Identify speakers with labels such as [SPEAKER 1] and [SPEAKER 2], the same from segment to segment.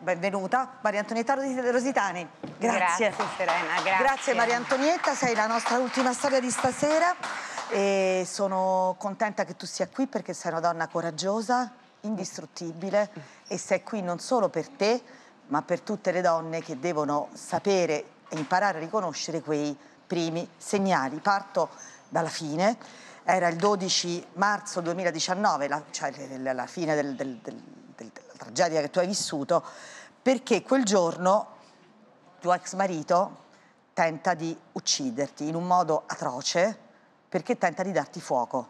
[SPEAKER 1] benvenuta, Maria Antonietta Rositani. Grazie. Grazie
[SPEAKER 2] Serena, grazie. Grazie Maria
[SPEAKER 1] Antonietta, sei la nostra ultima storia di stasera e sono contenta che tu sia qui perché sei una donna coraggiosa, indistruttibile e sei qui non solo per te ma per tutte le donne che devono sapere e imparare a riconoscere quei primi segnali. Parto dalla fine, era il 12 marzo 2019, la, cioè la, fine del, del, del tragedia che tu hai vissuto, perché quel giorno tuo ex marito tenta di ucciderti in un modo atroce perché tenta di darti fuoco.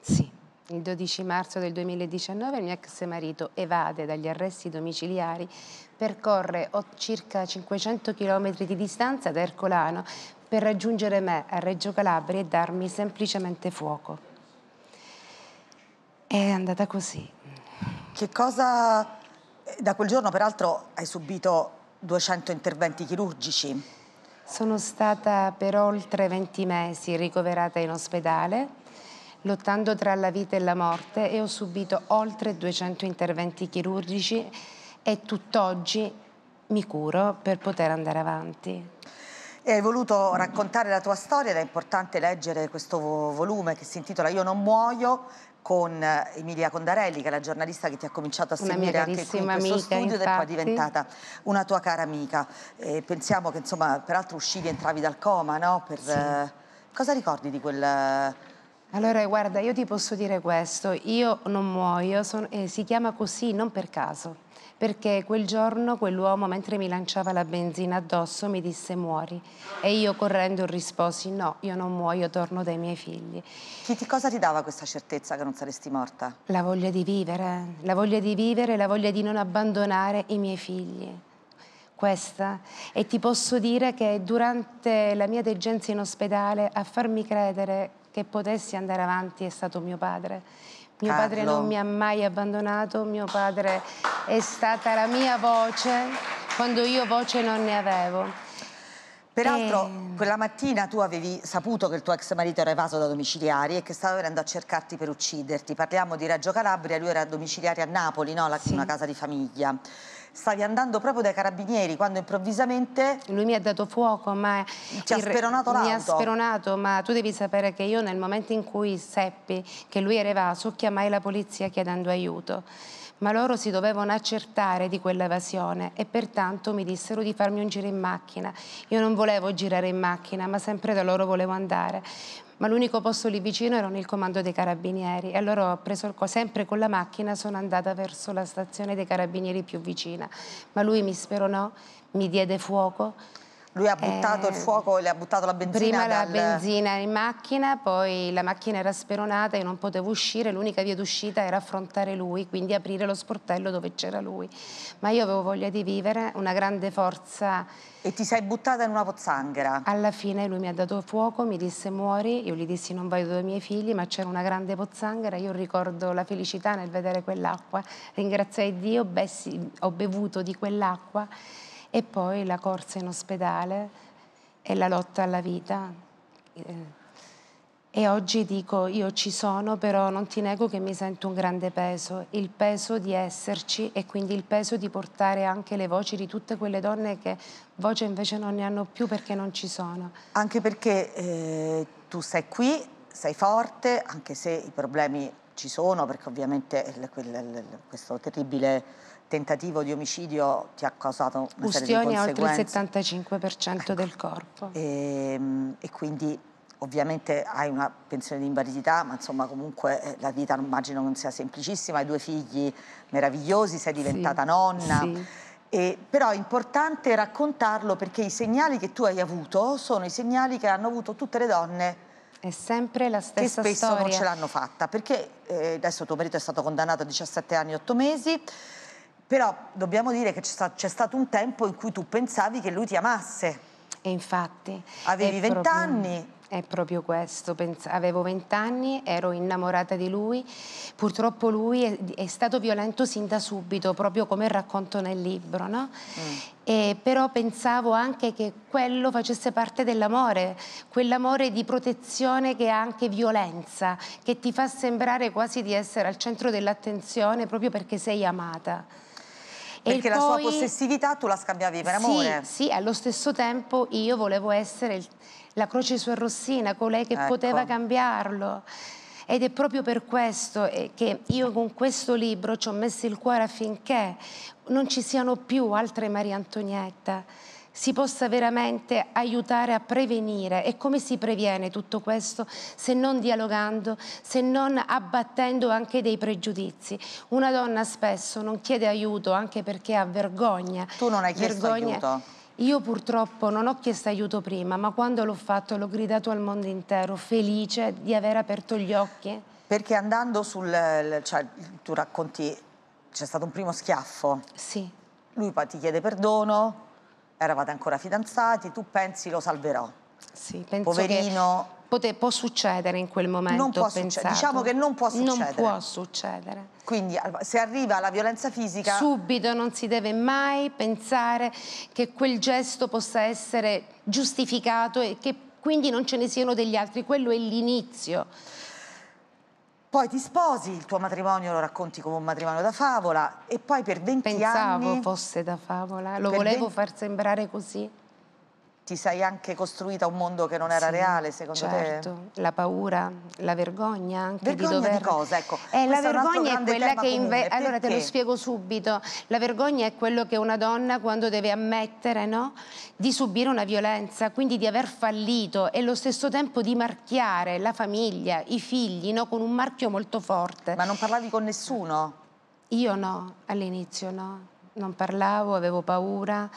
[SPEAKER 2] Sì. Il 12 marzo del 2019 il mio ex marito evade dagli arresti domiciliari, percorre circa 500 km di distanza da Ercolano per raggiungere me a Reggio Calabria e darmi semplicemente fuoco.
[SPEAKER 1] È andata così. Che cosa... Eh, da quel giorno peraltro hai subito 200 interventi chirurgici.
[SPEAKER 2] Sono stata per oltre 20 mesi ricoverata in ospedale, lottando tra la vita e la morte e ho subito oltre 200 interventi chirurgici e tutt'oggi mi curo per poter andare avanti. E hai voluto
[SPEAKER 1] raccontare la tua storia ed è importante leggere questo volume che si intitola Io non muoio con eh, Emilia Condarelli, che è la giornalista che ti ha cominciato a una seguire anche qui in questo amica, studio infatti. ed è poi diventata una tua cara amica. E pensiamo che, insomma, peraltro uscivi e entravi dal
[SPEAKER 2] coma, no? Per, sì. Eh, cosa ricordi di quel allora, guarda, io ti posso dire questo, io non muoio, son, eh, si chiama così non per caso, perché quel giorno quell'uomo mentre mi lanciava la benzina addosso mi disse muori e io correndo risposi no, io non muoio, torno dai miei figli. Chi ti, cosa ti dava questa certezza che non saresti morta? La voglia di vivere, la voglia di vivere, la voglia di non abbandonare i miei figli. Questa. E ti posso dire che durante la mia degenza in ospedale a farmi credere che potessi andare avanti è stato mio padre. Mio Carlo. padre non mi ha mai abbandonato, mio padre è stata la mia voce quando io voce non ne avevo.
[SPEAKER 1] Peraltro, e... Ehm. quella mattina tu avevi saputo che il tuo ex marito era evaso da domiciliari e che stava venendo a cercarti per ucciderti. Parliamo di Reggio Calabria, lui era domiciliari a Napoli, no? La, sì. una casa di famiglia. Stavi andando proprio dai carabinieri quando improvvisamente... Lui mi ha dato fuoco, ma... Ti ha speronato l'auto. Mi ha speronato,
[SPEAKER 2] ma tu devi sapere che io nel momento in cui seppi che lui era evaso, chiamai la polizia chiedendo aiuto ma loro si dovevano accertare di quell'evasione e pertanto mi dissero di farmi un giro in macchina. Io non volevo girare in macchina, ma sempre da loro volevo andare. Ma l'unico posto lì vicino era il comando dei carabinieri e allora ho preso il co- sempre con la macchina sono andata verso la stazione dei carabinieri più vicina. Ma lui mi speronò, mi diede fuoco
[SPEAKER 1] lui ha buttato eh, il fuoco, le ha buttato la benzina? Prima dal... la benzina
[SPEAKER 2] in macchina, poi la macchina era speronata e non potevo uscire, l'unica via d'uscita era affrontare lui, quindi aprire lo sportello dove c'era lui. Ma io avevo voglia di vivere, una grande forza. E ti sei buttata in una pozzanghera? Alla fine lui mi ha dato fuoco, mi disse muori, io gli dissi non voglio dai miei figli, ma c'era una grande pozzanghera, io ricordo la felicità nel vedere quell'acqua, ringraziai Dio, bessi, ho bevuto di quell'acqua e poi la corsa in ospedale e la lotta alla vita. Eh, e oggi dico io ci sono, però non ti nego che mi sento un grande peso, il peso di esserci e quindi il peso di portare anche le voci di tutte quelle donne che voce invece non ne hanno più perché non ci sono.
[SPEAKER 1] Anche perché eh, tu sei qui, sei forte, anche se i problemi ci sono, perché ovviamente questo terribile tentativo di omicidio ti ha causato una Ustioni serie di conseguenze.
[SPEAKER 2] oltre il 75% ecco. del corpo. E,
[SPEAKER 1] ehm, e, quindi ovviamente hai una pensione di invalidità, ma insomma comunque eh, la vita immagino non sia semplicissima, hai due figli meravigliosi, sei diventata sì. nonna. Sì. E, però è importante raccontarlo perché i segnali che tu hai avuto sono i segnali che hanno avuto tutte le donne. È sempre la stessa storia. Che spesso storia. non ce l'hanno fatta, perché eh, adesso tuo marito è stato condannato a 17 anni e 8 mesi, però dobbiamo dire che c'è, sta, c'è stato un tempo in cui tu pensavi che lui ti amasse. E infatti. Avevi vent'anni.
[SPEAKER 2] È proprio questo, Pens- avevo vent'anni, ero innamorata di lui, purtroppo lui è, è, stato violento sin da subito, proprio come racconto nel libro, no? Mm. E, però pensavo anche che quello facesse parte dell'amore, quell'amore di protezione che è anche violenza, che ti fa sembrare quasi di essere al centro dell'attenzione proprio perché sei amata. Perché la poi... sua possessività
[SPEAKER 1] tu la scambiavi per sì, amore.
[SPEAKER 2] Sì, allo stesso tempo io volevo essere il... la croce su Rossina, colei che ecco. poteva cambiarlo. Ed è proprio per questo eh, che io con questo libro ci ho messo il cuore affinché non ci siano più altre Maria Antonietta si possa veramente aiutare a prevenire. E come si previene tutto questo se non dialogando, se non abbattendo anche dei pregiudizi? Una donna spesso non chiede aiuto anche perché ha vergogna. Tu non hai chiesto aiuto? Io purtroppo non ho chiesto aiuto prima, ma quando l'ho fatto l'ho gridato al mondo intero, felice di aver aperto gli occhi. Perché andando
[SPEAKER 1] sul... Cioè, tu racconti, c'è stato un primo schiaffo. Sì. Lui poi ti chiede perdono, eravate ancora fidanzati, tu pensi lo salverò. Sì,
[SPEAKER 2] penso Poverino. Pote, può succedere in quel momento. Non può succedere, diciamo che non può succedere. Non può succedere. Quindi se arriva la violenza fisica... Subito non si deve mai pensare che quel gesto possa essere giustificato e che quindi non ce ne siano degli altri, quello è l'inizio. Poi ti
[SPEAKER 1] sposi, il tuo matrimonio lo racconti come un matrimonio da favola e poi per 20 Pensavo anni... Pensavo
[SPEAKER 2] fosse da favola, lo volevo 20... far sembrare così ti sei anche costruita un mondo che non era sì, reale, secondo certo. te? La paura, la vergogna anche vergogna di dover... Di cosa?
[SPEAKER 1] Ecco, eh, la vergogna è quella che... Inve... Allora te lo spiego
[SPEAKER 2] subito. La vergogna è quello che una donna quando deve ammettere, no? Di subire una violenza, quindi di aver fallito e allo stesso tempo di marchiare la famiglia, i figli, no? Con un marchio molto forte. Ma non parlavi con nessuno? Io no, all'inizio no. Non parlavo, avevo paura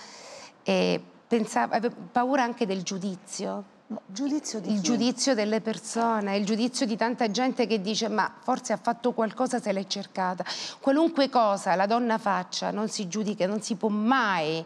[SPEAKER 2] e pensava, aveva paura anche del giudizio. No, giudizio il chi? giudizio delle persone, il giudizio di tanta gente che dice ma forse ha fatto qualcosa se l'è cercata. Qualunque cosa la donna faccia non si giudica, non si può mai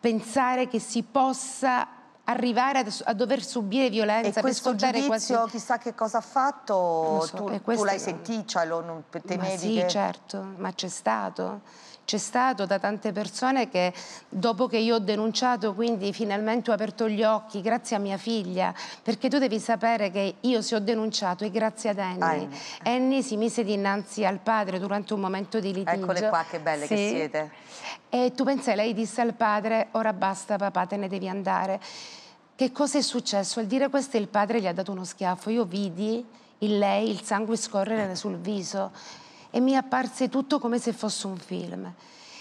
[SPEAKER 2] pensare che si possa arrivare a, a dover subire violenza e per sfruttare quasi...
[SPEAKER 1] chissà che cosa ha fatto, so, tu, eh, questo... tu l'hai sentito, cioè, lo, non
[SPEAKER 2] temevi Sì, che... certo, ma c'è stato c'è stato da tante persone che dopo che io ho denunciato quindi finalmente ho aperto gli occhi grazie a mia figlia perché tu devi sapere che io se ho denunciato è grazie ad Annie ah, Annie si mise dinanzi al padre durante un momento di litigio eccole qua che belle sì. che siete e tu pensai, lei disse al padre, ora basta papà, te ne devi andare. Che cosa è successo? Al dire questo il padre gli ha dato uno schiaffo. Io vidi in lei il sangue scorrere mm. sul viso e mi apparse tutto come se fosse un film.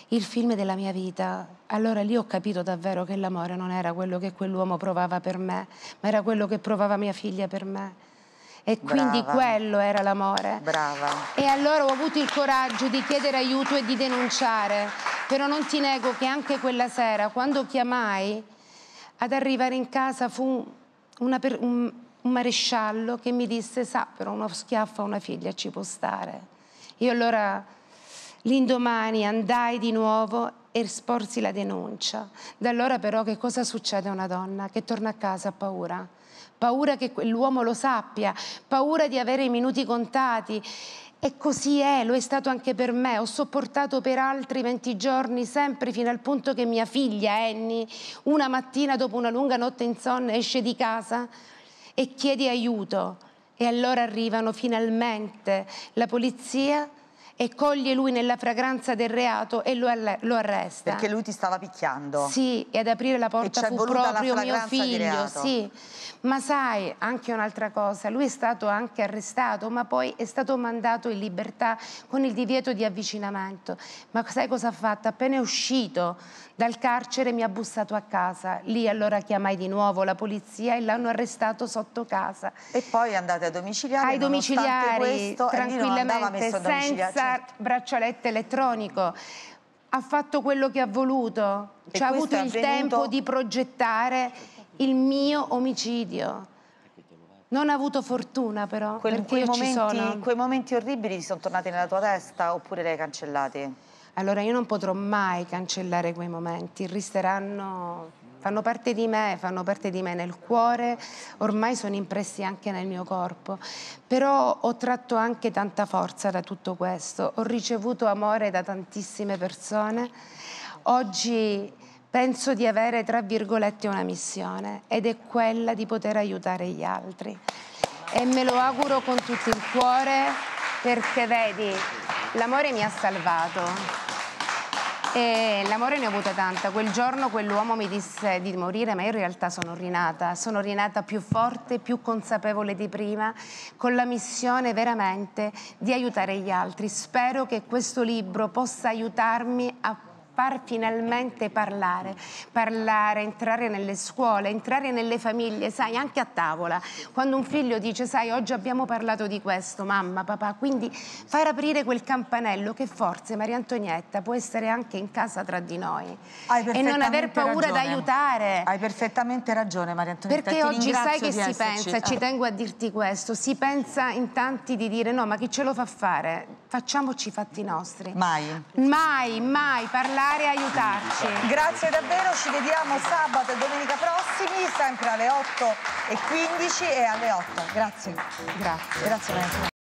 [SPEAKER 2] Il film della mia vita. Allora lì ho capito davvero che l'amore non era quello che quell'uomo provava per me, ma era quello che provava mia figlia per me. E quindi Brava. quello era l'amore. Brava. E allora ho avuto il coraggio di chiedere aiuto e di denunciare. Però non ti nego che anche quella sera, quando chiamai, ad arrivare in casa fu una, un, un maresciallo che mi disse, sa, però uno schiaffo a una figlia ci può stare. Io allora l'indomani andai di nuovo e sporsi la denuncia. Da allora però che cosa succede a una donna che torna a casa a paura? paura che quell'uomo lo sappia, paura di avere i minuti contati. E così è, lo è stato anche per me. Ho sopportato per altri 20 giorni, sempre fino al punto che mia figlia Annie, una mattina dopo una lunga notte insonne, esce di casa e chiede aiuto. E allora arrivano finalmente la polizia e coglie lui nella fragranza del reato e lo, lo arresta. Perché lui ti stava picchiando. Sì, e ad aprire la porta fu proprio mio figlio, sì. Ma sai, anche un'altra cosa, lui è stato anche arrestato, ma poi è stato mandato in libertà con il divieto di avvicinamento. Ma sai cosa ha fatto? Appena è uscito dal carcere mi ha bussato a casa. Lì allora chiamai di nuovo la polizia e l'hanno arrestato sotto casa. E poi andate a domiciliare, Ai domiciliari, questo, tranquillamente, senza certo. braccialetto elettronico ha fatto quello che ha voluto, cioè ha avuto il avvenuto... tempo di progettare il mio omicidio. Non ha avuto fortuna però, quel, perché quei momenti, quei momenti orribili ti sono tornati nella tua testa oppure li hai cancellati? Allora io non potrò mai cancellare quei momenti, resteranno fanno parte di me, fanno parte di me nel cuore, ormai sono impressi anche nel mio corpo. Però ho tratto anche tanta forza da tutto questo, ho ricevuto amore da tantissime persone. Oggi penso di avere, tra virgolette, una missione ed è quella di poter aiutare gli altri. E me lo auguro con tutto il cuore perché, vedi, l'amore mi ha salvato. E l'amore ne ho avuto tanta. Quel giorno quell'uomo mi disse di morire, ma io in realtà sono rinata. Sono rinata più forte, più consapevole di prima, con la missione veramente di aiutare gli altri. Spero che questo libro possa aiutarmi a far finalmente parlare, parlare, entrare nelle scuole, entrare nelle famiglie, sai, anche a tavola. Quando un figlio dice, sai, oggi abbiamo parlato di questo, mamma, papà, quindi far aprire quel campanello che forse Maria Antonietta può essere anche in casa tra di noi. Hai e non aver paura ragione. d'aiutare. Hai perfettamente ragione Maria Antonietta. Perché oggi sai che si esserci. pensa, ci tengo a dirti questo, si pensa in tanti di dire no, ma chi ce lo fa fare? facciamoci i fatti nostri. Mai. Mai, mai parlare e aiutarci. Grazie davvero, ci vediamo sabato e domenica prossimi, sempre alle 8
[SPEAKER 1] e 15 e alle 8. Grazie. Grazie. Grazie.